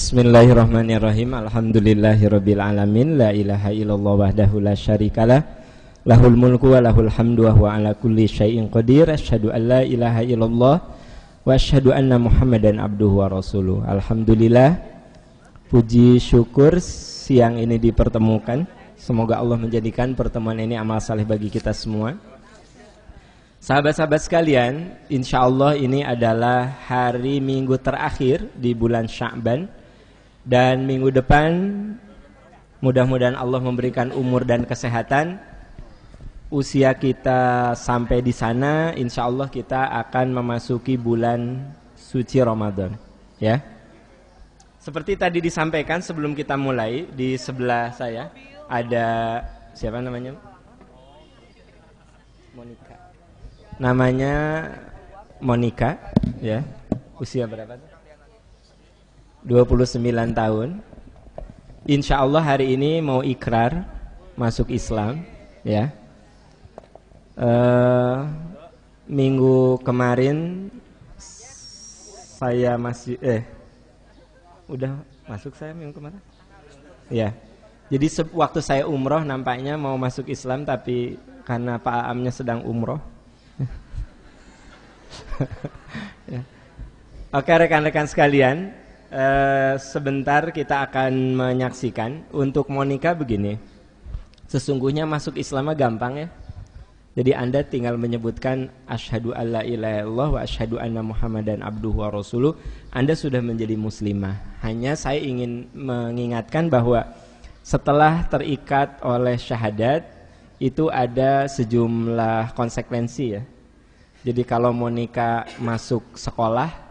Bismillahirrahmanirrahim Alhamdulillahirabbil alamin la ilaha illallah wahdahu la syarikalah lahul mulku wa lahul hamdu wa huwa ala kulli syai'in qadir asyhadu an la ilaha illallah wa asyhadu anna muhammadan abduhu wa rasuluh alhamdulillah puji syukur siang ini dipertemukan semoga Allah menjadikan pertemuan ini amal saleh bagi kita semua Sahabat-sahabat sekalian, insya Allah ini adalah hari minggu terakhir di bulan Sya'ban dan minggu depan mudah-mudahan Allah memberikan umur dan kesehatan. Usia kita sampai di sana, insya Allah kita akan memasuki bulan suci Ramadan. Ya. Seperti tadi disampaikan sebelum kita mulai di sebelah saya ada siapa namanya? Monika. Namanya Monika, ya. Usia berapa? 29 tahun. Insya Allah hari ini mau ikrar masuk Islam, ya. Eh, minggu kemarin saya masih eh udah masuk saya minggu kemarin, ya. Jadi waktu saya umroh nampaknya mau masuk Islam tapi karena Pak Amnya sedang umroh. ya. Oke rekan-rekan sekalian, Eh, sebentar kita akan menyaksikan untuk Monica begini. Sesungguhnya masuk Islam gampang ya. Jadi Anda tinggal menyebutkan asyhadu alla ilaha illallah wa asyhadu anna muhammadan abduhu wa rasuluh. Anda sudah menjadi muslimah. Hanya saya ingin mengingatkan bahwa setelah terikat oleh syahadat itu ada sejumlah konsekuensi ya. Jadi kalau Monica masuk sekolah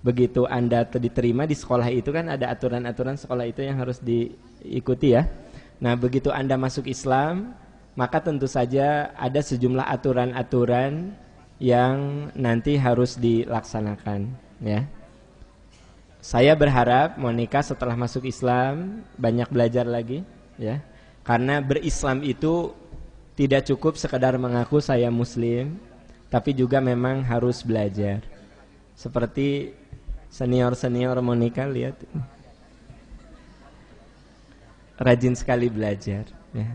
begitu Anda diterima di sekolah itu kan ada aturan-aturan sekolah itu yang harus diikuti ya. Nah, begitu Anda masuk Islam, maka tentu saja ada sejumlah aturan-aturan yang nanti harus dilaksanakan ya. Saya berharap Monica setelah masuk Islam banyak belajar lagi ya. Karena berislam itu tidak cukup sekedar mengaku saya muslim, tapi juga memang harus belajar. Seperti Senior-senior Monica lihat. Rajin sekali belajar ya.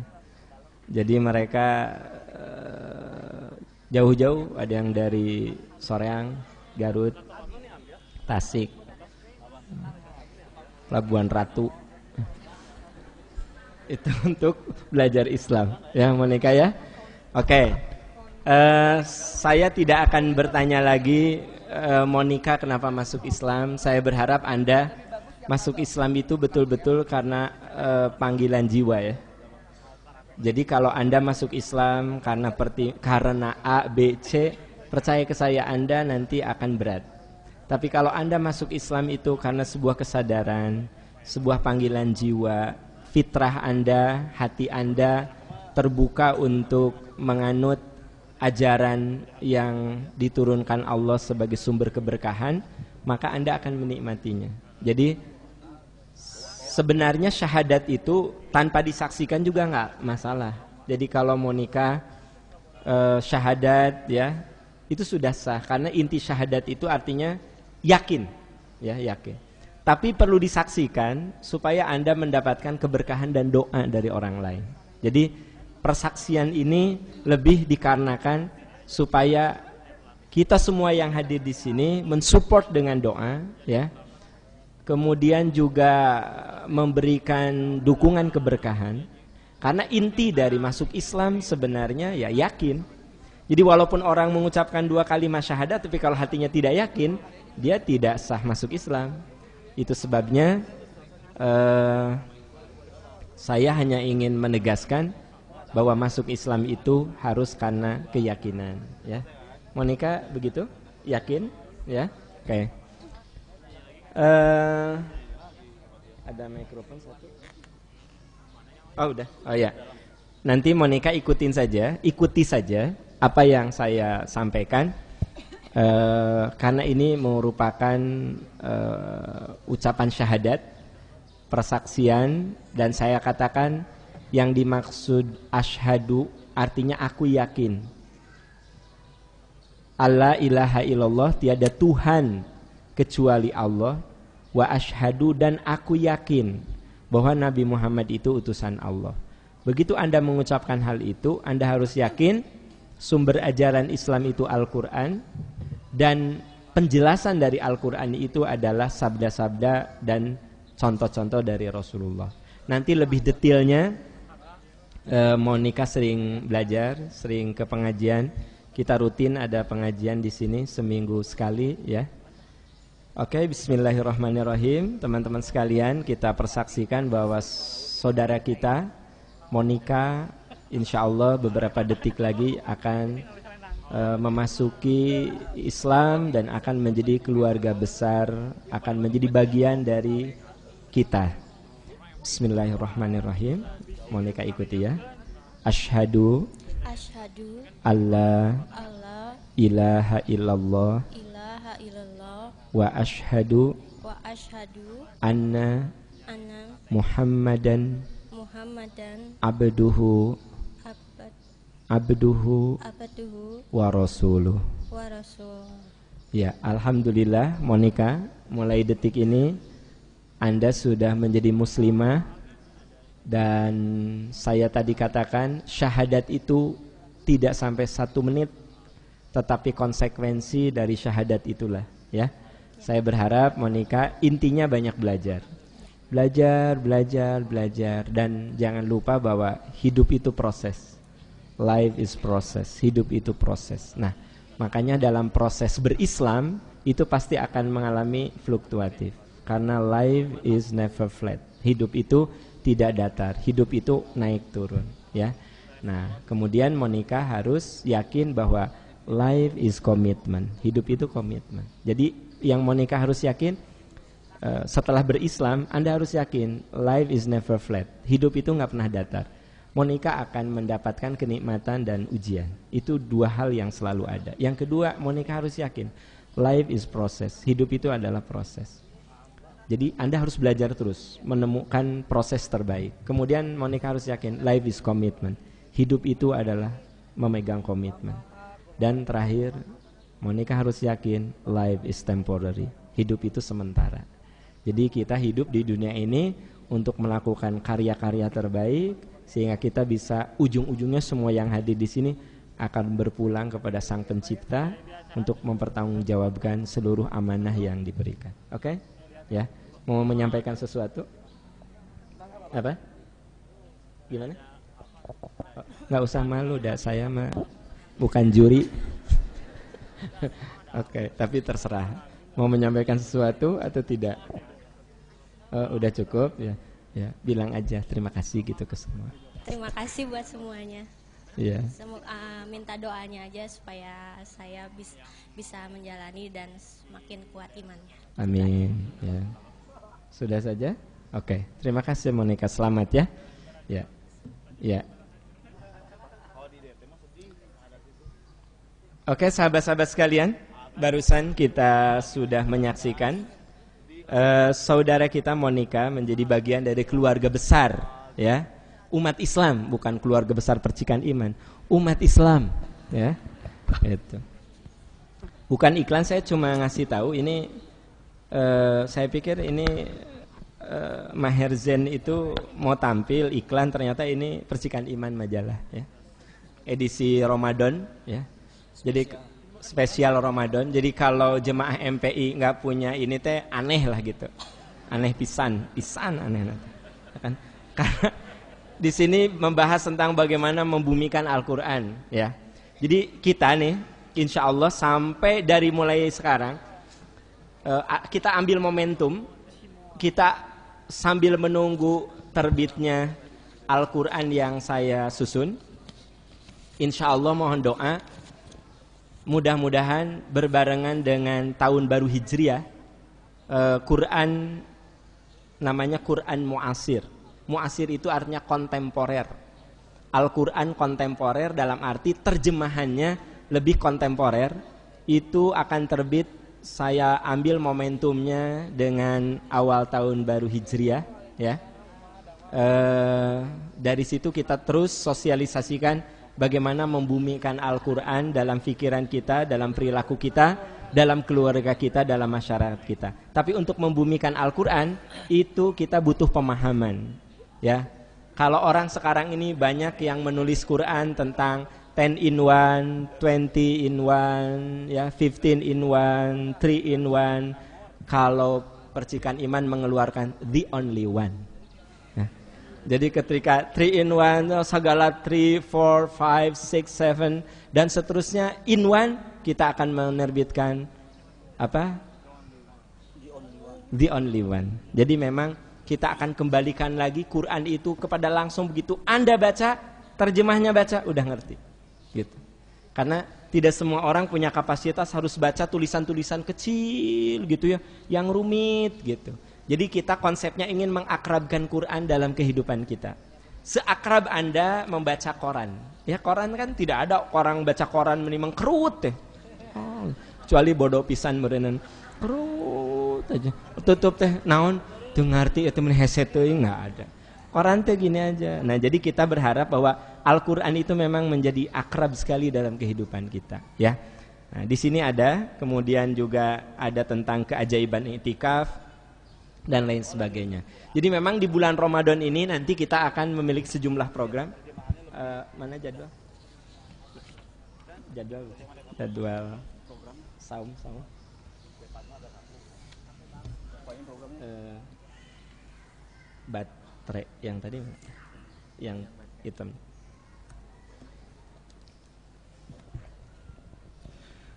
Jadi mereka eh, jauh-jauh ada yang dari Soreang, Garut, Tasik, Labuan Ratu. Itu untuk belajar Islam. Ya, Monica ya? Oke. Okay. Uh, eh, saya tidak akan bertanya lagi Monika, eh, Monica kenapa masuk Islam. Saya berharap Anda masuk Islam itu betul-betul karena uh, panggilan jiwa ya. Jadi kalau Anda masuk Islam karena perti karena A, B, C, percaya ke saya Anda nanti akan berat. Tapi kalau Anda masuk Islam itu karena sebuah kesadaran, sebuah panggilan jiwa, fitrah Anda, hati Anda terbuka untuk menganut ajaran yang diturunkan Allah sebagai sumber keberkahan, maka Anda akan menikmatinya. Jadi sebenarnya syahadat itu tanpa disaksikan juga nggak masalah. Jadi kalau mau nikah eh, syahadat ya itu sudah sah karena inti syahadat itu artinya yakin ya yakin. Tapi perlu disaksikan supaya Anda mendapatkan keberkahan dan doa dari orang lain. Jadi persaksian ini lebih dikarenakan supaya kita semua yang hadir di sini mensupport dengan doa ya. Kemudian juga memberikan dukungan keberkahan karena inti dari masuk Islam sebenarnya ya yakin. Jadi walaupun orang mengucapkan dua kali syahadat tapi kalau hatinya tidak yakin, dia tidak sah masuk Islam. Itu sebabnya uh, saya hanya ingin menegaskan bahwa masuk Islam itu harus karena keyakinan ya Monica begitu yakin ya oke okay. uh, eh, ada mikrofon satu oh udah oh ya nanti Monica ikutin saja ikuti saja apa yang saya sampaikan uh, karena ini merupakan uh, ucapan syahadat persaksian dan saya katakan yang dimaksud ashadu artinya aku yakin. Allah ilaha illallah tiada Tuhan kecuali Allah wa ashadu dan aku yakin bahwa Nabi Muhammad itu utusan Allah. Begitu Anda mengucapkan hal itu, Anda harus yakin sumber ajaran Islam itu Al-Qur'an dan penjelasan dari Al-Qur'an itu adalah sabda-sabda dan contoh-contoh dari Rasulullah. Nanti lebih detailnya e, Monica sering belajar, sering ke pengajian. Kita rutin ada pengajian di sini seminggu sekali ya. Oke, bismillahirrahmanirrahim. Teman-teman sekalian, kita persaksikan bahwa saudara kita Monica insya Allah beberapa detik lagi akan uh, memasuki Islam dan akan menjadi keluarga besar, akan menjadi bagian dari kita. Bismillahirrahmanirrahim. Monika ikuti ya. Ashadu Ashadu Allah Allah ilaha illallah ilaha illallah wa ashadu wa ashadu anna anna Muhammadan Muhammadan abduhu abduhu abduhu wa rasuluh wa rasuluh Ya, alhamdulillah Monica, mulai detik ini anda sudah menjadi muslimah dan saya tadi katakan syahadat itu tidak sampai satu menit, tetapi konsekuensi dari syahadat itulah ya. Saya berharap Monica intinya banyak belajar. Belajar, belajar, belajar dan jangan lupa bahwa hidup itu proses. Life is process, hidup itu proses. Nah, makanya dalam proses berislam itu pasti akan mengalami fluktuatif karena life is never flat. Hidup itu tidak datar. Hidup itu naik turun, ya. Nah, kemudian Monica harus yakin bahwa life is commitment. Hidup itu komitmen. Jadi yang Monica harus yakin eh, setelah berislam, Anda harus yakin life is never flat. Hidup itu nggak pernah datar. Monica akan mendapatkan kenikmatan dan ujian. Itu dua hal yang selalu ada. Yang kedua, Monica harus yakin life is process, Hidup itu adalah proses. Jadi Anda harus belajar terus menemukan proses terbaik. Kemudian Monica harus yakin life is commitment. Hidup itu adalah memegang komitmen. Dan terakhir Monica harus yakin life is temporary. Hidup itu sementara. Jadi kita hidup di dunia ini untuk melakukan karya-karya terbaik sehingga kita bisa ujung-ujungnya semua yang hadir di sini akan berpulang kepada Sang Pencipta untuk mempertanggungjawabkan seluruh amanah yang diberikan. Oke? Okay? ya mau menyampaikan sesuatu apa gimana nggak usah malu dah saya mah bukan juri oke tapi terserah mau menyampaikan sesuatu atau tidak oh, udah cukup ya ya bilang aja terima kasih gitu ke semua terima kasih buat semuanya yeah. Semu, uh, minta doanya aja supaya saya bis, bisa menjalani dan semakin kuat imannya Amin. Ya. Sudah saja? Oke. Okay. Terima kasih Monika Selamat ya. Ya. Ya. Oke, okay, sahabat-sahabat sekalian, barusan kita sudah menyaksikan uh, saudara kita Monika menjadi bagian dari keluarga besar, ya. Umat Islam, bukan keluarga besar percikan iman. Umat Islam, ya. Itu. Bukan iklan, saya cuma ngasih tahu ini Eh, saya pikir ini uh, Maher Zen itu mau tampil iklan ternyata ini percikan iman majalah ya. Edisi Ramadan ya. Jadi spesial Ramadan. Jadi kalau jemaah MPI nggak punya ini teh aneh lah gitu. Aneh pisan, pisan aneh nanti. Ya kan? Karena di sini membahas tentang bagaimana membumikan Al-Qur'an ya. Jadi kita nih insya Allah sampai dari mulai sekarang Eh, kita ambil momentum kita sambil menunggu terbitnya Al-Quran yang saya susun Insya Allah mohon doa mudah-mudahan berbarengan dengan tahun baru Hijriah eh, Quran namanya Quran Muasir Muasir itu artinya kontemporer Al-Quran kontemporer dalam arti terjemahannya lebih kontemporer itu akan terbit saya ambil momentumnya dengan awal tahun baru Hijriah ya. E, dari situ kita terus sosialisasikan bagaimana membumikan Al-Qur'an dalam pikiran kita, dalam perilaku kita, dalam keluarga kita, dalam masyarakat kita. Tapi untuk membumikan Al-Qur'an itu kita butuh pemahaman ya. Kalau orang sekarang ini banyak yang menulis Quran tentang 10 in 1, 20 in 1, ya 15 in 1, 3 in 1. Kalau percikan iman mengeluarkan the only one. Nah, Jadi ketika 3 in 1, segala 3, 4, 5, 6, 7 dan seterusnya in 1 kita akan menerbitkan apa? The only one. Jadi memang kita akan kembalikan lagi Quran itu kepada langsung begitu Anda baca, terjemahnya baca, udah ngerti gitu. Karena tidak semua orang punya kapasitas harus baca tulisan-tulisan kecil gitu ya, yang rumit gitu. Jadi kita konsepnya ingin mengakrabkan Quran dalam kehidupan kita. Seakrab Anda membaca koran. Ya koran kan tidak ada orang baca koran menimang kerut ya. Oh, kecuali bodoh pisan merenan. Kerut aja. Tutup teh naon. Tuh itu tuh hese nggak ada. Koran tuh gini aja. Nah, jadi kita berharap bahwa Al-Qur'an itu memang menjadi akrab sekali dalam kehidupan kita, ya. Nah, di sini ada, kemudian juga ada tentang keajaiban itikaf, dan lain sebagainya. Jadi memang di bulan Ramadan ini nanti kita akan memiliki sejumlah program. Uh, mana jadwal? Jadwal, jadwal. Saum, saum. Uh, bat Tre yang tadi yang hitam.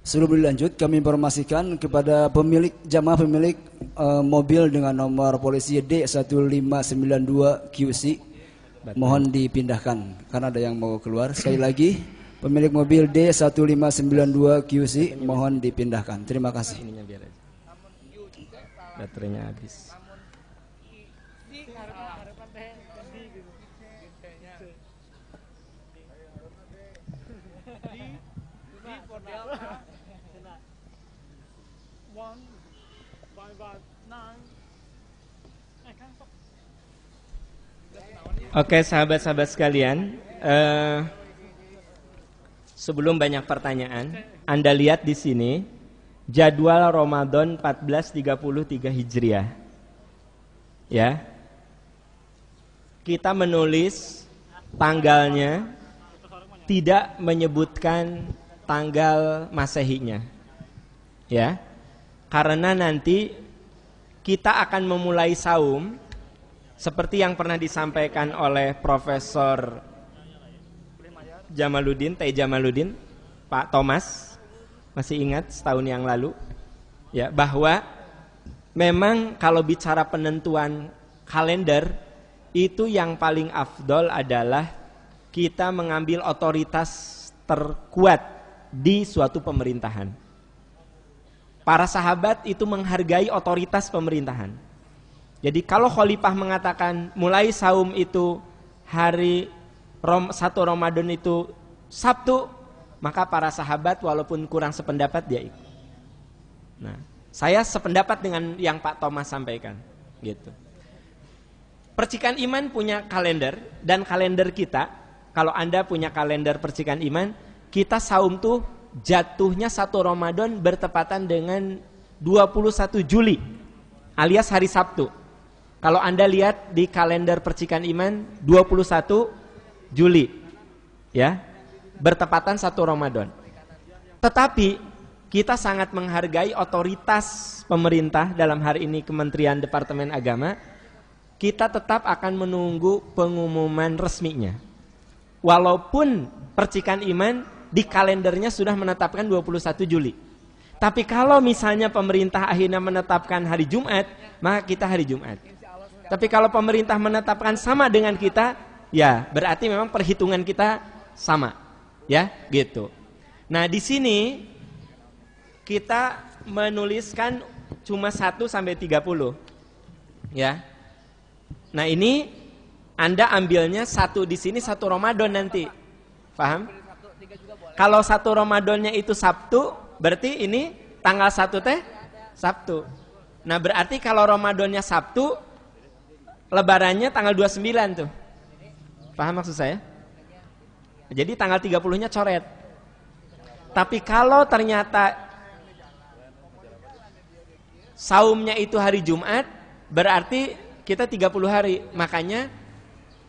Sebelum dilanjut, kami informasikan kepada pemilik jamaah pemilik e, mobil dengan nomor polisi D1592QC mohon dipindahkan karena ada yang mau keluar. Sekali lagi, pemilik mobil D1592QC mohon dipindahkan. Terima kasih. Baterainya habis. Oke sahabat-sahabat sekalian, uh, sebelum banyak pertanyaan, Anda lihat di sini jadwal Ramadan 1433 Hijriah. Ya. Kita menulis tanggalnya tidak menyebutkan tanggal Masehinya. Ya. Karena nanti kita akan memulai saum seperti yang pernah disampaikan oleh Profesor Jamaludin, T. Jamaludin, Pak Thomas, masih ingat setahun yang lalu, ya bahwa memang kalau bicara penentuan kalender itu yang paling afdol adalah kita mengambil otoritas terkuat di suatu pemerintahan. Para sahabat itu menghargai otoritas pemerintahan jadi kalau khalifah mengatakan mulai saum itu hari Rom, satu Ramadan itu Sabtu, maka para sahabat walaupun kurang sependapat dia ikut. Nah, saya sependapat dengan yang Pak Thomas sampaikan, gitu. Percikan Iman punya kalender dan kalender kita, kalau Anda punya kalender Percikan Iman, kita saum tuh jatuhnya satu Ramadan bertepatan dengan 21 Juli alias hari Sabtu. Kalau Anda lihat di kalender percikan iman 21 Juli ya, bertepatan satu Ramadan. Tetapi kita sangat menghargai otoritas pemerintah dalam hari ini Kementerian Departemen Agama. Kita tetap akan menunggu pengumuman resminya. Walaupun percikan iman di kalendernya sudah menetapkan 21 Juli. Tapi kalau misalnya pemerintah akhirnya menetapkan hari Jumat, maka kita hari Jumat. Tapi kalau pemerintah menetapkan sama dengan kita, ya berarti memang perhitungan kita sama. Ya, gitu. Nah, di sini kita menuliskan cuma 1 sampai 30. Ya. Nah, ini Anda ambilnya satu di sini satu Ramadan nanti. Paham? Kalau satu Ramadannya itu Sabtu, berarti ini tanggal satu teh Sabtu. Nah, berarti kalau Ramadannya Sabtu, lebarannya tanggal 29 tuh. Paham maksud saya? Jadi tanggal 30-nya coret. Tapi kalau ternyata saumnya itu hari Jumat, berarti kita 30 hari. Makanya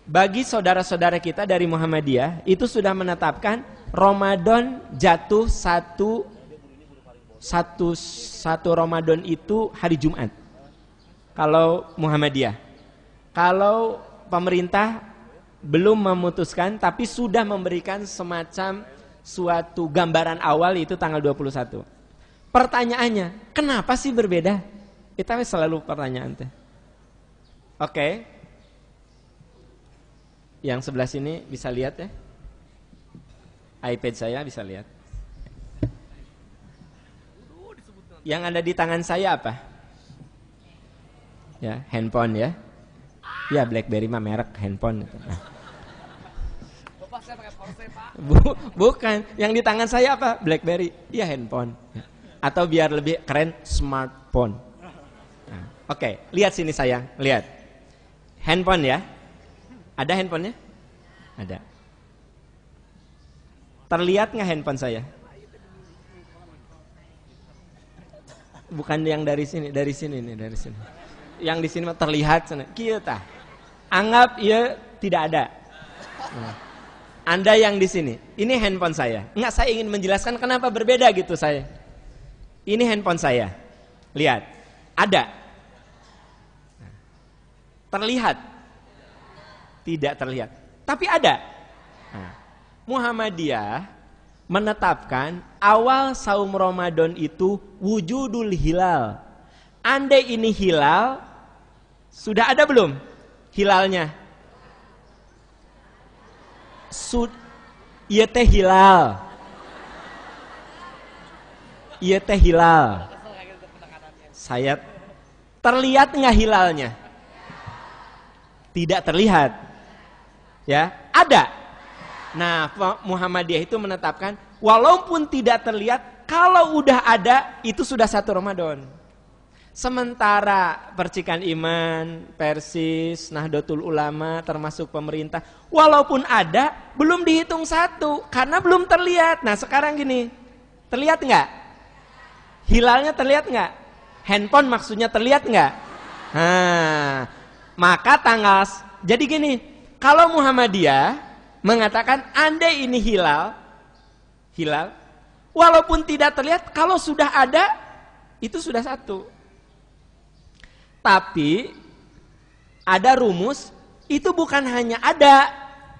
bagi saudara-saudara kita dari Muhammadiyah itu sudah menetapkan Ramadan jatuh satu satu satu Ramadan itu hari Jumat. Kalau Muhammadiyah kalau pemerintah belum memutuskan tapi sudah memberikan semacam suatu gambaran awal itu tanggal 21. Pertanyaannya, kenapa sih berbeda? Kita selalu pertanyaan teh. Oke. Yang sebelah sini bisa lihat ya. iPad saya bisa lihat. Yang ada di tangan saya apa? Ya, handphone ya ya BlackBerry mah merek handphone gitu. Nah. bukan, yang di tangan saya apa? BlackBerry. Iya handphone. Ya. Atau biar lebih keren smartphone. Nah, Oke, okay. lihat sini saya. lihat. Handphone ya. Ada handphonenya? Ada. Terlihat nggak handphone saya? Bukan yang dari sini, dari sini nih, dari sini. Yang di sini terlihat sana. Kita. Anggap ya tidak ada. Anda yang di sini, ini handphone saya. Enggak, saya ingin menjelaskan kenapa berbeda gitu saya. Ini handphone saya. Lihat, ada. Terlihat. Tidak terlihat. Tapi ada. Muhammadiyah menetapkan awal saum Ramadan itu wujudul hilal. Andai ini hilal, sudah ada belum? hilalnya Sud iya teh hilal iya teh hilal saya terlihat nggak hilalnya tidak terlihat ya ada nah Muhammadiyah itu menetapkan walaupun tidak terlihat kalau udah ada itu sudah satu Ramadan Sementara percikan iman, Persis, Nahdlatul Ulama termasuk pemerintah walaupun ada belum dihitung satu karena belum terlihat. Nah, sekarang gini. Terlihat nggak? Hilalnya terlihat nggak? Handphone maksudnya terlihat nggak? Nah, maka tanggal jadi gini, kalau Muhammadiyah mengatakan anda ini hilal hilal walaupun tidak terlihat kalau sudah ada itu sudah satu tapi ada rumus itu bukan hanya ada,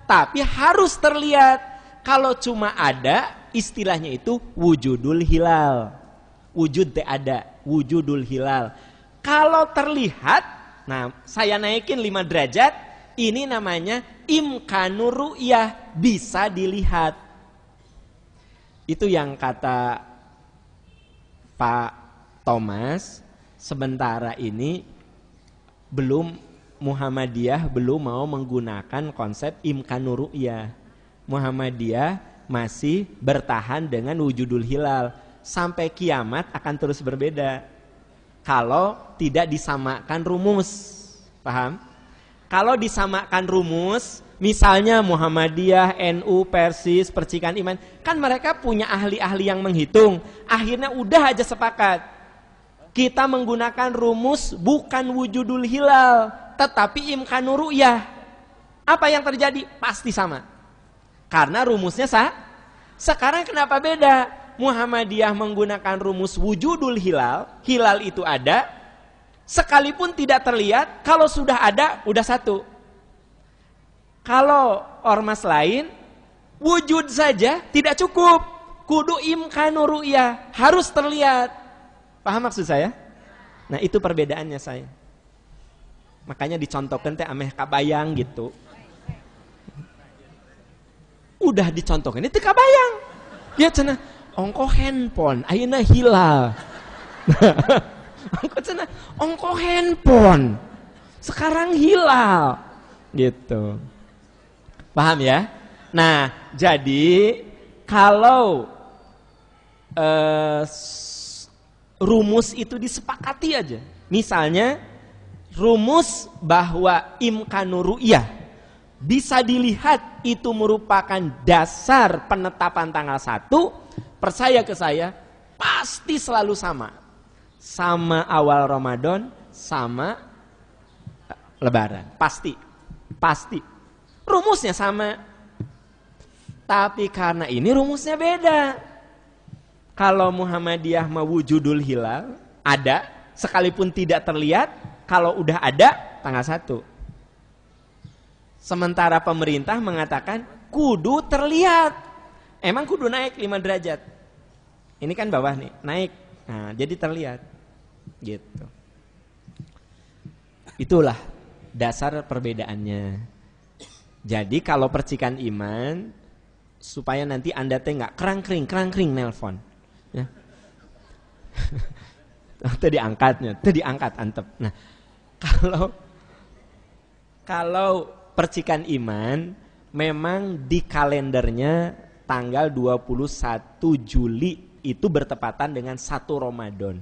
tapi harus terlihat. Kalau cuma ada, istilahnya itu wujudul hilal. Wujud teh ada, wujudul hilal. Kalau terlihat, nah saya naikin 5 derajat, ini namanya imkanur ru'yah, bisa dilihat. Itu yang kata Pak Thomas, sementara ini belum Muhammadiyah belum mau menggunakan konsep imkanuruya. Muhammadiyah masih bertahan dengan wujudul hilal. Sampai kiamat akan terus berbeda. Kalau tidak disamakan rumus. Paham? Kalau disamakan rumus, misalnya Muhammadiyah, NU, Persis, Percikan Iman, kan mereka punya ahli-ahli yang menghitung. Akhirnya udah aja sepakat kita menggunakan rumus bukan wujudul hilal, tetapi imkanu ru'yah. Apa yang terjadi? Pasti sama. Karena rumusnya sah. Sekarang kenapa beda? Muhammadiyah menggunakan rumus wujudul hilal, hilal itu ada, sekalipun tidak terlihat, kalau sudah ada, udah satu. Kalau ormas lain, wujud saja tidak cukup. Kudu imkanu ru'yah, harus terlihat. Paham maksud saya? Nah itu perbedaannya saya. Makanya dicontohkan teh ameh kabayang gitu. Udah dicontohkan itu kabayang. Ya cenah ongko handphone, ayana hilal. ongko cenah ongko handphone. Sekarang hilal. Gitu. Paham ya? Nah, jadi kalau eh, rumus itu disepakati aja. Misalnya rumus bahwa imkanur ru'yah bisa dilihat itu merupakan dasar penetapan tanggal 1 percaya ke saya pasti selalu sama sama awal Ramadan sama eh, lebaran pasti pasti rumusnya sama tapi karena ini rumusnya beda kalau Muhammadiyah mewujudul hilal, ada, sekalipun tidak terlihat, kalau udah ada, tanggal 1. Sementara pemerintah mengatakan, kudu terlihat. Emang kudu naik 5 derajat. Ini kan bawah nih, naik. Nah, jadi terlihat. Gitu. Itulah dasar perbedaannya. Jadi kalau percikan iman supaya nanti Anda teh nggak kerang kering kerang kering nelpon. Tadi angkatnya, tadi angkat antep. Nah, kalau kalau percikan iman memang di kalendernya tanggal 21 Juli itu bertepatan dengan satu Ramadan.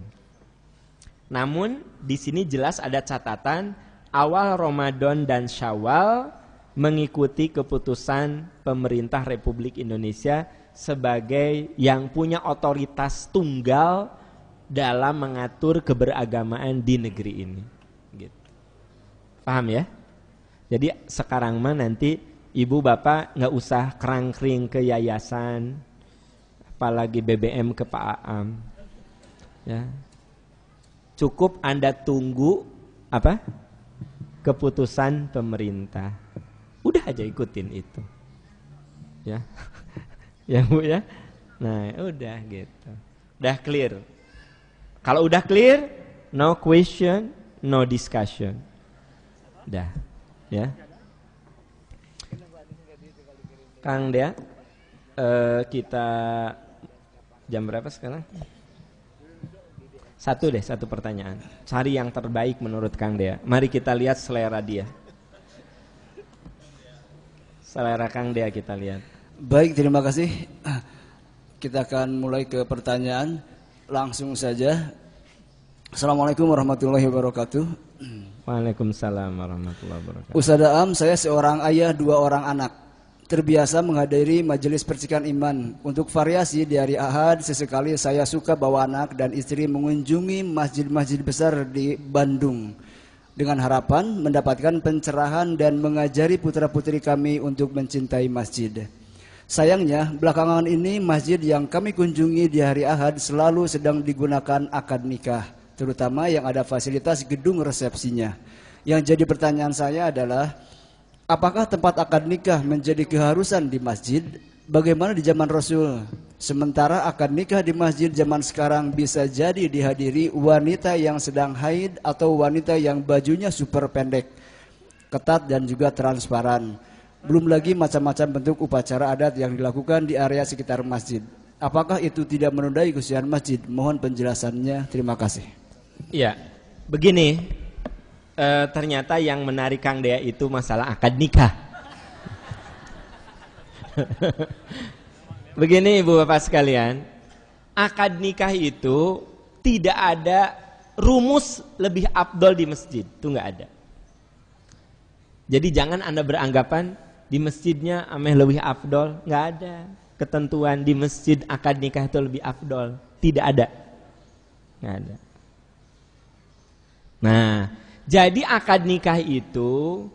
Namun di sini jelas ada catatan awal Ramadan dan Syawal mengikuti keputusan pemerintah Republik Indonesia sebagai yang punya otoritas tunggal dalam mengatur keberagamaan di negeri ini. Gitu. Paham ya? Jadi sekarang mah nanti ibu bapak nggak usah kerangkring ke yayasan, apalagi BBM ke Pak Aam. Ya. Cukup Anda tunggu apa? Keputusan pemerintah. Udah aja ikutin itu. Ya. ya Bu ya. Nah, udah gitu. Udah clear. Kalau udah clear, no question, no discussion. Dah, ya. Kang Dea, uh, kita jam berapa sekarang? Satu deh, satu pertanyaan. Cari yang terbaik menurut Kang Dea. Mari kita lihat selera dia. Selera Kang Dea kita lihat. Baik, terima kasih. Kita akan mulai ke pertanyaan. Langsung saja. Assalamualaikum warahmatullahi wabarakatuh. Waalaikumsalam warahmatullahi wabarakatuh. Ustaz Am, saya seorang ayah dua orang anak. Terbiasa menghadiri majelis percikan iman. Untuk variasi di hari Ahad, sesekali saya suka bawa anak dan istri mengunjungi masjid-masjid besar di Bandung. Dengan harapan mendapatkan pencerahan dan mengajari putra-putri kami untuk mencintai masjid. Sayangnya, belakangan ini masjid yang kami kunjungi di hari Ahad selalu sedang digunakan akad nikah, terutama yang ada fasilitas gedung resepsinya. Yang jadi pertanyaan saya adalah, apakah tempat akad nikah menjadi keharusan di masjid? Bagaimana di zaman Rasul? Sementara akad nikah di masjid zaman sekarang bisa jadi dihadiri wanita yang sedang haid atau wanita yang bajunya super pendek, ketat dan juga transparan. Belum lagi macam-macam bentuk upacara adat yang dilakukan di area sekitar masjid. Apakah itu tidak menodai kesucian masjid? Mohon penjelasannya. Terima kasih. Iya, begini. E, ternyata yang menarik Kang Dea itu masalah akad nikah. begini Ibu Bapak sekalian, akad nikah itu tidak ada rumus lebih abdol di masjid, itu nggak ada. Jadi jangan Anda beranggapan di masjidnya ameh lebih afdol nggak ada ketentuan di masjid akad nikah itu lebih afdol tidak ada nggak ada nah jadi akad nikah itu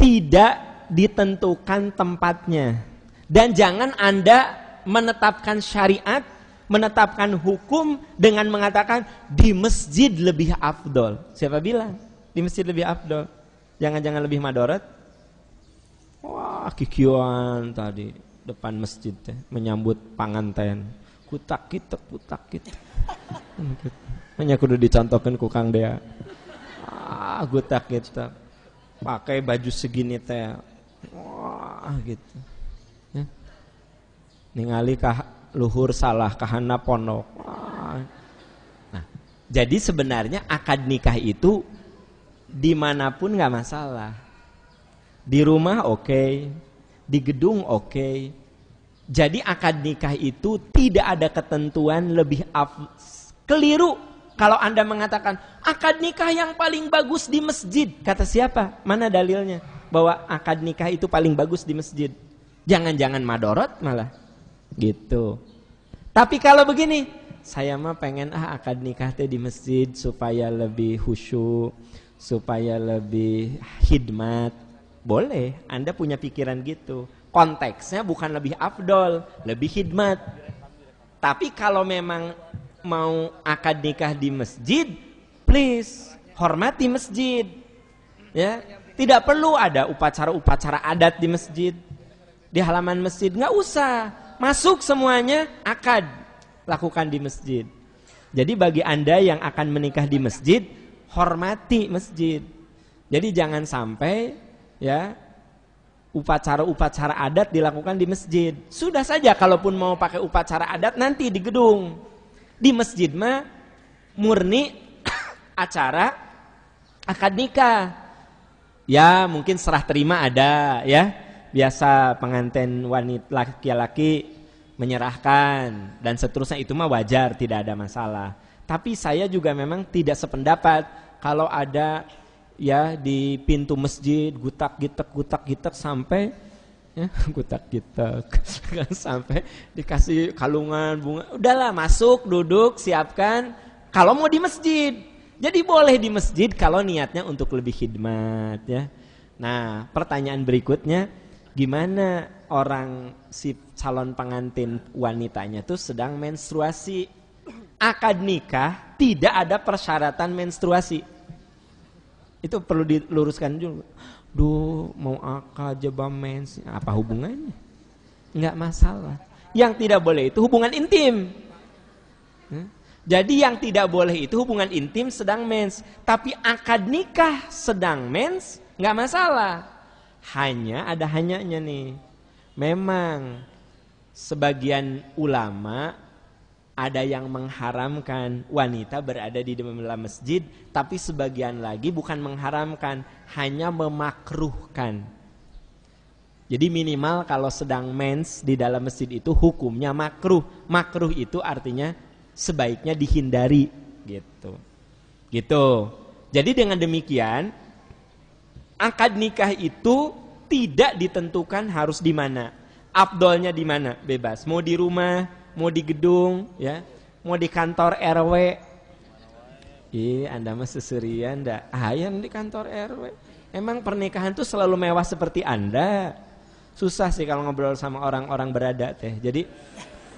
tidak ditentukan tempatnya dan jangan anda menetapkan syariat menetapkan hukum dengan mengatakan di masjid lebih afdol siapa bilang di masjid lebih afdol jangan-jangan lebih madorat Wah, kikioan tadi depan masjid teh menyambut panganten. Kutak kita, kutak kita. Hanya kudu dicontohkan ku Kang Dea. Ah, kutak kita Pakai baju segini teh. Wah, gitu. Ya. Ningali kah luhur salah kahana pondok. Nah, jadi sebenarnya akad nikah itu dimanapun nggak masalah di rumah oke, okay. di gedung oke. Okay. Jadi akad nikah itu tidak ada ketentuan lebih af keliru kalau Anda mengatakan akad nikah yang paling bagus di masjid. Kata siapa? Mana dalilnya bahwa akad nikah itu paling bagus di masjid? Jangan-jangan madorot malah. Gitu. Tapi kalau begini, saya mah pengen ah akad nikah itu di masjid supaya lebih khusyuk, supaya lebih hikmat boleh, Anda punya pikiran gitu. Konteksnya bukan lebih afdol, lebih khidmat. Tapi kalau memang mau akad nikah di masjid, please hormati masjid. Ya, tidak perlu ada upacara-upacara adat di masjid. Di halaman masjid nggak usah. Masuk semuanya akad lakukan di masjid. Jadi bagi Anda yang akan menikah di masjid, hormati masjid. Jadi jangan sampai ya upacara-upacara adat dilakukan di masjid. Sudah saja kalaupun mau pakai upacara adat nanti di gedung. Di masjid mah murni acara akad nikah. Ya, mungkin serah terima ada ya. Biasa pengantin wanita laki-laki menyerahkan dan seterusnya itu mah wajar, tidak ada masalah. Tapi saya juga memang tidak sependapat kalau ada ya di pintu masjid gutak gitek gutak gitek sampai ya gutak gitek kan sampai dikasih kalungan bunga udahlah masuk duduk siapkan kalau mau di masjid jadi boleh di masjid kalau niatnya untuk lebih khidmat ya nah pertanyaan berikutnya gimana orang si calon pengantin wanitanya tuh sedang menstruasi akad nikah tidak ada persyaratan menstruasi itu perlu diluruskan juga. Duh, mau akal jebam mens, apa hubungannya? nggak masalah. Yang tidak boleh itu hubungan intim. Jadi yang tidak boleh itu hubungan intim sedang mens, tapi akad nikah sedang mens nggak masalah. Hanya ada hanyanya nih. Memang sebagian ulama ada yang mengharamkan wanita berada di dalam masjid, tapi sebagian lagi bukan mengharamkan, hanya memakruhkan. Jadi minimal kalau sedang mens di dalam masjid itu hukumnya makruh. Makruh itu artinya sebaiknya dihindari gitu. Gitu. Jadi dengan demikian akad nikah itu tidak ditentukan harus di mana. Abdolnya di mana? Bebas. Mau di rumah, mau di gedung ya mau di kantor RW Ih, Anda mah seserian dah. yang di kantor RW. Emang pernikahan tuh selalu mewah seperti Anda. Susah sih kalau ngobrol sama orang-orang berada teh. Jadi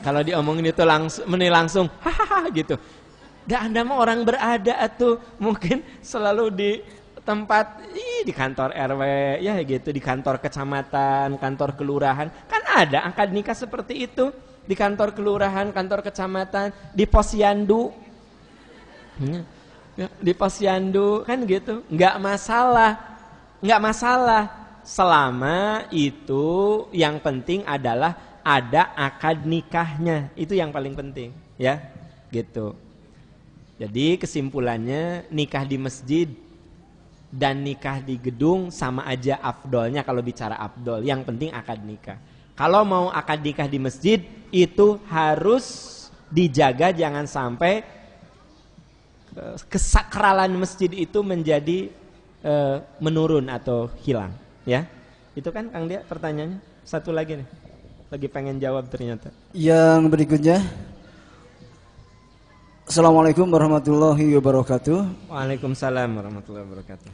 kalau diomongin itu langsung meni langsung hahaha gitu. Gak Anda mah orang berada tuh mungkin selalu di tempat ih, di kantor RW ya gitu di kantor kecamatan, kantor kelurahan kan ada angkat nikah seperti itu di kantor kelurahan, kantor kecamatan, di posyandu. Iya, iya, di posyandu kan gitu. Nggak masalah. Nggak masalah. Selama itu yang penting adalah ada akad nikahnya. Itu yang paling penting, ya. Gitu. Jadi kesimpulannya nikah di masjid dan nikah di gedung sama aja afdolnya kalau bicara afdol. Yang penting akad nikah. Kalau mau akad nikah di masjid itu harus dijaga jangan sampai e, kesakralan masjid itu menjadi e, menurun atau hilang ya itu kan Kang Dia pertanyaannya satu lagi nih lagi pengen jawab ternyata yang berikutnya Assalamualaikum warahmatullahi wabarakatuh Waalaikumsalam warahmatullahi wabarakatuh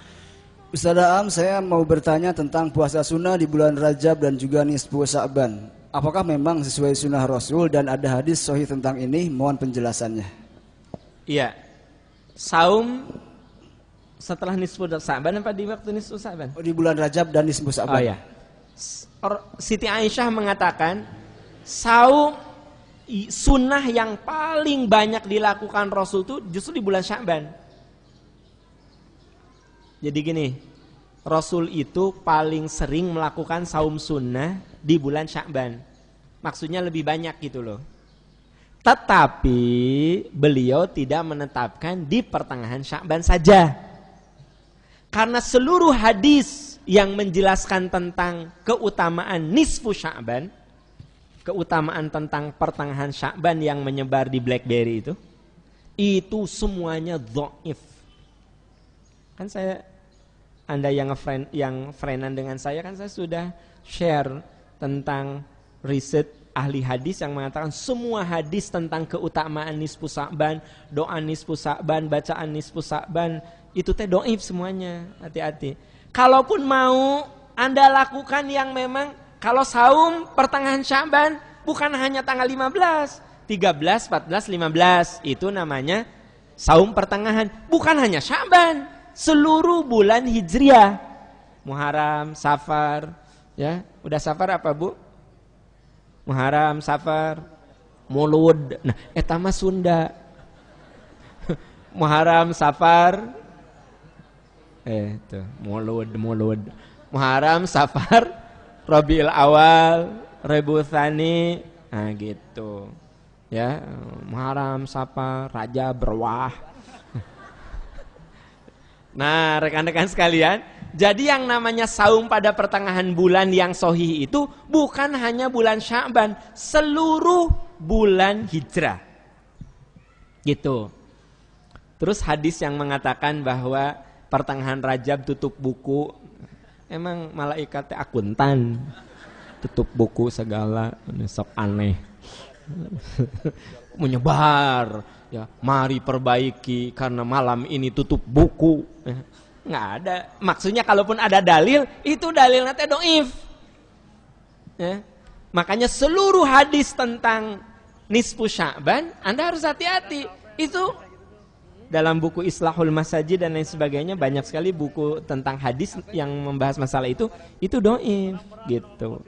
Ustaz Am, saya mau bertanya tentang puasa sunnah di bulan Rajab dan juga nisfu Sa'ban Apakah memang sesuai sunnah Rasul dan ada hadis sohi tentang ini? Mohon penjelasannya. Iya. Saum setelah nisfu Sa'ban apa di waktu nisfu Sa'ban? Oh, di bulan Rajab dan nisfu Sa'ban. Oh iya. Siti Aisyah mengatakan saum sunnah yang paling banyak dilakukan Rasul itu justru di bulan Syaban. Jadi gini, Rasul itu paling sering melakukan saum sunnah di bulan Syakban. Maksudnya lebih banyak gitu loh. Tetapi beliau tidak menetapkan di pertengahan Syakban saja. Karena seluruh hadis yang menjelaskan tentang keutamaan nisfu Syakban, keutamaan tentang pertengahan Syakban yang menyebar di BlackBerry itu, itu semuanya dhaif. Kan saya anda yang friend yang friendan dengan saya kan saya sudah share tentang riset ahli hadis yang mengatakan semua hadis tentang keutamaan nisfu sa'ban, doa nisfu sa'ban, bacaan nisfu sa'ban itu teh doif semuanya. Hati-hati. Kalaupun mau Anda lakukan yang memang kalau saum pertengahan Syaban bukan hanya tanggal 15, 13, 14, 15 itu namanya saum pertengahan, bukan hanya Syaban seluruh bulan Hijriah. Muharram, Safar, ya. Udah Safar apa, Bu? Muharram, Safar, Mulud. Nah, etama eh, Sunda. Muharram, Safar, eh itu mulud mulud Muharram Safar robil Awal Rebu Thani nah gitu ya Muharram Safar Raja Berwah Nah, rekan-rekan sekalian, jadi yang namanya saum pada pertengahan bulan yang sohih itu bukan hanya bulan Sya'ban, seluruh bulan Hijrah. Gitu. Terus hadis yang mengatakan bahwa pertengahan Rajab tutup buku, emang malaikat akuntan. Tutup buku segala, sok aneh. Menyebar ya mari perbaiki karena malam ini tutup buku ya. nggak ada maksudnya kalaupun ada dalil itu dalil nanti doif ya. makanya seluruh hadis tentang nisfu syaban anda harus hati-hati itu dalam buku Islahul Masajid dan lain sebagainya banyak sekali buku tentang hadis yang membahas masalah itu itu doif gitu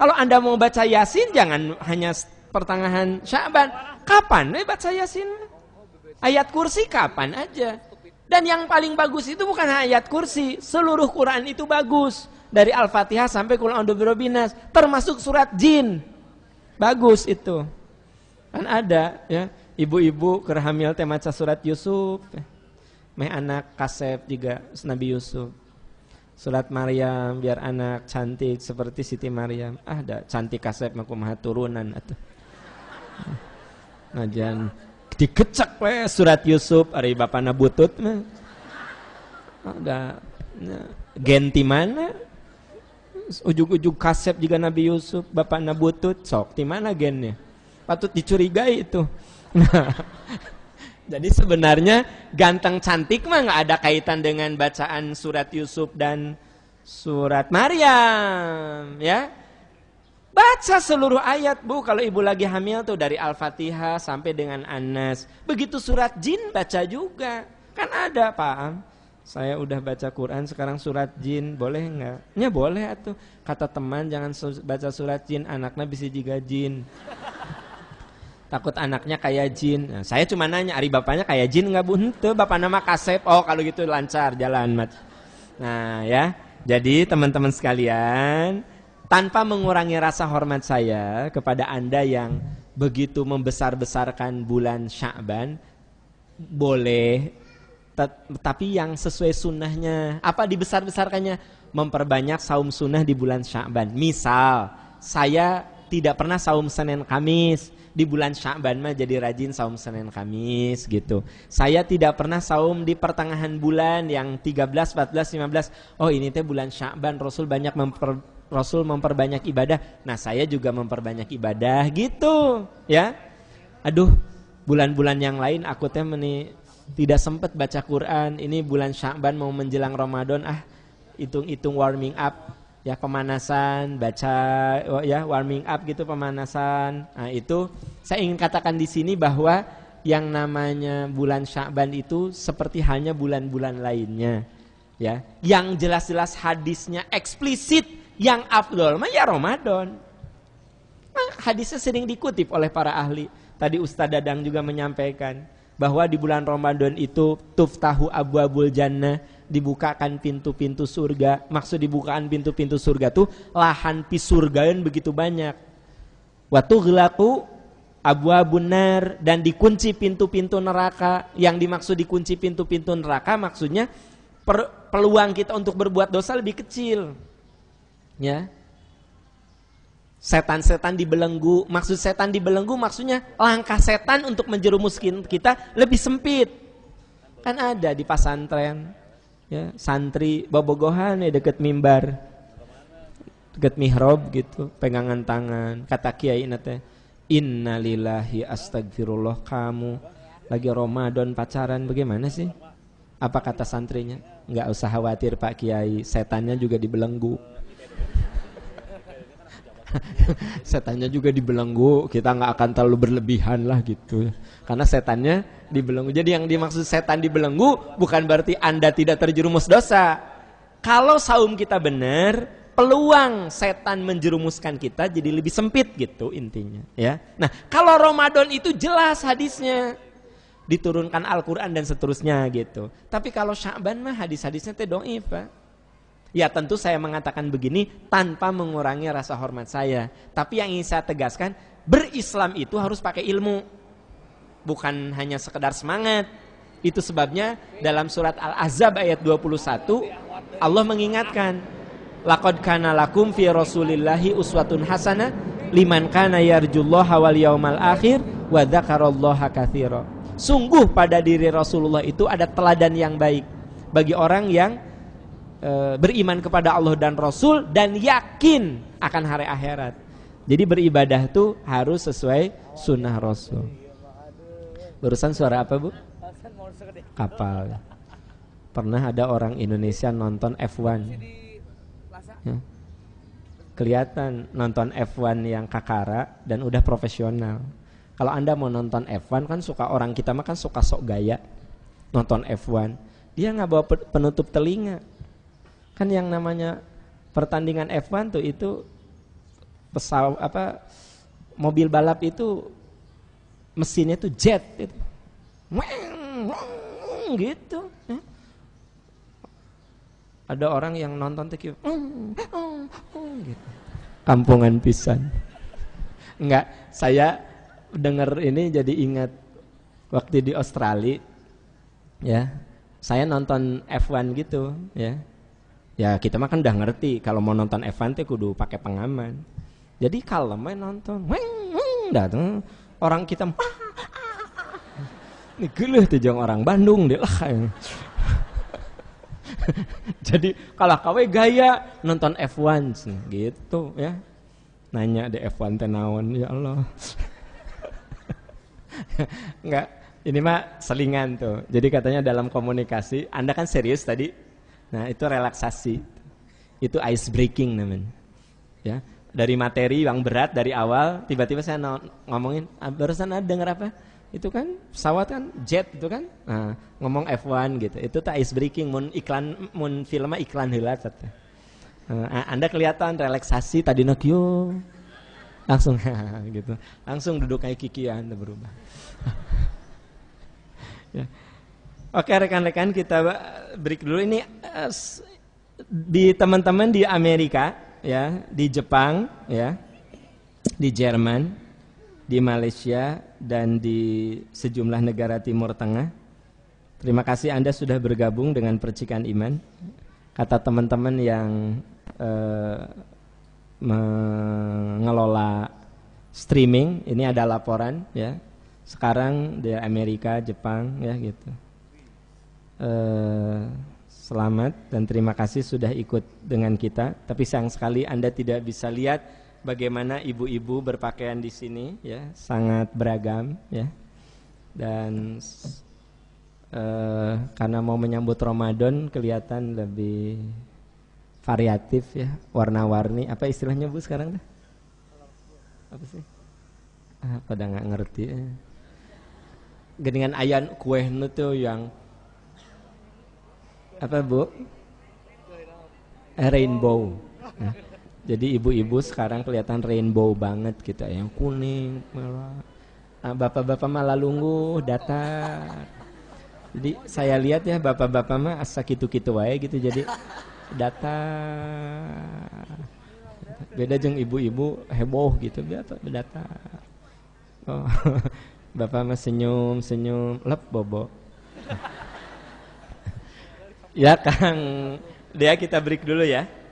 kalau anda mau baca yasin jangan hanya pertengahan Syaban. Kapan? lebat saya sin Ayat kursi kapan aja. Dan yang paling bagus itu bukan ayat kursi. Seluruh Quran itu bagus. Dari Al-Fatihah sampai Qul Binas. Termasuk surat jin. Bagus itu. Kan ada ya. Ibu-ibu kerhamil tema surat Yusuf. Meh anak kasep juga Nabi Yusuf. Surat Maryam biar anak cantik seperti Siti Maryam. Ah, ada cantik kasep makumaha turunan atau ngajan digecek we surat Yusuf ari bapana butut mah ada ya, genti mana ujuk-ujuk kasep juga Nabi Yusuf bapak butut sok di mana gennya patut dicurigai itu jadi sebenarnya ganteng cantik mah nggak ada kaitan dengan bacaan surat Yusuf dan surat Maryam ya Baca seluruh ayat bu Kalau ibu lagi hamil tuh dari Al-Fatihah sampai dengan Anas Begitu surat jin baca juga Kan ada pak Saya udah baca Quran sekarang surat jin Boleh nggak? Ya boleh tuh Kata teman jangan baca surat jin Anaknya bisa juga jin Takut anaknya kayak jin nah, Saya cuma nanya Ari bapaknya kayak jin nggak bu? Ente bapak nama kasep Oh kalau gitu lancar jalan mat Nah ya Jadi teman-teman sekalian tanpa mengurangi rasa hormat saya kepada Anda yang begitu membesar-besarkan bulan Sya'ban boleh tapi yang sesuai sunnahnya apa dibesar-besarkannya memperbanyak saum sunnah di bulan Sya'ban misal saya tidak pernah saum Senin Kamis di bulan Sya'ban mah jadi rajin saum Senin Kamis gitu. Saya tidak pernah saum di pertengahan bulan yang 13, 14, 15. Oh, ini teh bulan Sya'ban Rasul banyak memper Rasul memperbanyak ibadah. Nah, saya juga memperbanyak ibadah gitu, ya. Aduh, bulan-bulan yang lain aku teh meni tidak sempat baca Quran. Ini bulan Sya'ban mau menjelang Ramadan, ah hitung-hitung warming up ya pemanasan, baca oh, ya warming up gitu pemanasan. Nah, itu saya ingin katakan di sini bahwa yang namanya bulan Sya'ban itu seperti hanya bulan-bulan lainnya ya yang jelas-jelas hadisnya eksplisit yang afdol mah ya Ramadan. Nah, hadisnya sering dikutip oleh para ahli. Tadi Ustaz Dadang juga menyampaikan bahwa di bulan Ramadan itu tuftahu abul jannah dibukakan pintu-pintu surga. Maksud dibukakan pintu-pintu surga tuh lahan surga yang begitu banyak. Waktu gelaku Abu bunar dan dikunci pintu-pintu neraka. Yang dimaksud dikunci pintu-pintu neraka maksudnya per, peluang kita untuk berbuat dosa lebih kecil. Ya. Setan-setan dibelenggu, maksud setan dibelenggu maksudnya langkah setan untuk menjerumuskin kita lebih sempit. Kan ada di pesantren ya, santri bobogohan ya deket mimbar deket mihrab gitu pegangan tangan kata kiai nate innalillahi astagfirullah kamu lagi Ramadan pacaran bagaimana sih apa kata santrinya nggak usah khawatir Pak Kiai setannya juga dibelenggu setannya juga dibelenggu kita nggak akan terlalu berlebihan lah gitu karena setannya dibelenggu jadi yang dimaksud setan dibelenggu bukan berarti anda tidak terjerumus dosa kalau saum kita benar peluang setan menjerumuskan kita jadi lebih sempit gitu intinya ya nah kalau Ramadan itu jelas hadisnya diturunkan Al-Quran dan seterusnya gitu tapi kalau Syaban mah hadis-hadisnya tidak doif pak Ya tentu saya mengatakan begini tanpa mengurangi rasa hormat saya. Tapi yang ingin saya tegaskan, berislam itu harus pakai ilmu. Bukan hanya sekedar semangat. Itu sebabnya dalam surat al Azab ayat 21 Allah mengingatkan Laqad kana lakum fi Rasulillahi uswatun hasanah liman kana yarjullaha wal yaumal akhir wa dzakarallaha Sungguh pada diri Rasulullah itu ada teladan yang baik bagi orang yang e, beriman kepada Allah dan Rasul dan yakin akan hari akhirat. Jadi beribadah tuh harus sesuai sunnah Rasul. Barusan suara apa bu? Kapal. Pernah ada orang Indonesia nonton F1. Ya. Kelihatan nonton F1 yang kakara dan udah profesional. Kalau anda mau nonton F1 kan suka orang kita mah kan suka sok gaya nonton F1. Dia nggak bawa penutup telinga Kan yang namanya pertandingan F1 tuh itu pesawat apa mobil balap itu mesinnya tuh jet itu. gitu. Ya. Ada orang yang nonton tuh gitu. Kampungan pisan. Enggak, saya dengar ini jadi ingat waktu di Australia ya. Saya nonton F1 gitu ya ya kita mah kan udah ngerti kalau mau nonton F1 tuh kudu pakai pengaman jadi kalau main nonton weng weng datang orang kita ah, ah, ah, ah, ini geluh tuh jong orang Bandung deh lah ya. jadi kalau kawe gaya nonton F1 gitu ya nanya di F1 tenawan ya Allah enggak ini mah selingan tuh jadi katanya dalam komunikasi Anda kan serius tadi Nah, itu relaksasi. Itu ice breaking namanya. Ya, dari materi yang berat dari awal, tiba-tiba saya ngomongin, ah, barusan ada dengar apa? Itu kan pesawat kan jet itu kan. Nah, ngomong F1 gitu. Itu tak ice breaking mun iklan mun filmnya iklan hilat Nah, anda kelihatan relaksasi tadi nakyo langsung gitu langsung duduk kayak kikian ya, berubah ya. Oke rekan-rekan kita break dulu ini eh, di teman-teman di Amerika ya, di Jepang ya, di Jerman, di Malaysia dan di sejumlah negara Timur Tengah. Terima kasih Anda sudah bergabung dengan Percikan Iman. Kata teman-teman yang eh, mengelola streaming, ini ada laporan ya. Sekarang di Amerika, Jepang ya gitu Eh, selamat dan terima kasih sudah ikut dengan kita. Tapi sayang sekali Anda tidak bisa lihat bagaimana ibu-ibu berpakaian di sini ya, sangat beragam ya. Dan eh, karena mau menyambut Ramadan kelihatan lebih variatif ya, warna-warni. Apa istilahnya Bu sekarang dah? Apa sih? Ah, pada nggak ngerti. Ya. Geningan ayan kue nutu yang apa Bu? Eh, rainbow. Nah, jadi ibu-ibu sekarang kelihatan rainbow banget gitu, yang kuning, merah. Ah, bapak-bapak malah lungguh, datar. Jadi saya lihat ya bapak-bapak mah asa gitu-gitu wae gitu jadi data Beda jeng ibu-ibu heboh gitu biasa data Oh. Bapak mah senyum-senyum lep bobo. Ya Kang Dea kita break dulu ya.